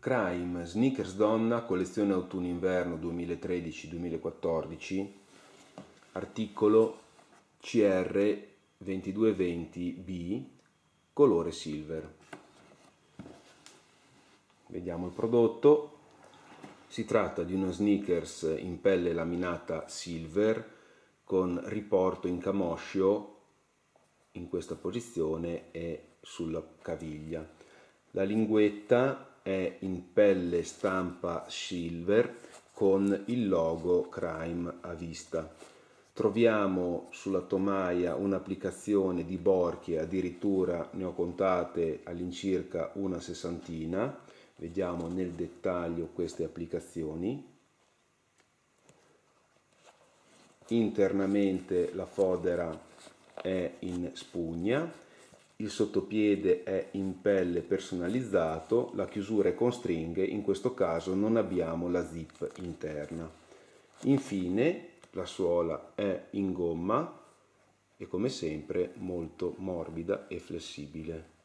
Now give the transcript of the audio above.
Crime, sneakers donna, collezione autunno-inverno 2013-2014, articolo CR 2220B, colore silver. Vediamo il prodotto. Si tratta di uno sneakers in pelle laminata silver con riporto in camoscio in questa posizione e sulla caviglia. La linguetta è in pelle stampa silver con il logo Crime a vista. Troviamo sulla tomaia un'applicazione di Borchia, addirittura ne ho contate all'incirca una sessantina. Vediamo nel dettaglio queste applicazioni. Internamente la fodera è in spugna il sottopiede è in pelle personalizzato, la chiusura è con stringhe, in questo caso non abbiamo la zip interna. Infine la suola è in gomma e come sempre molto morbida e flessibile.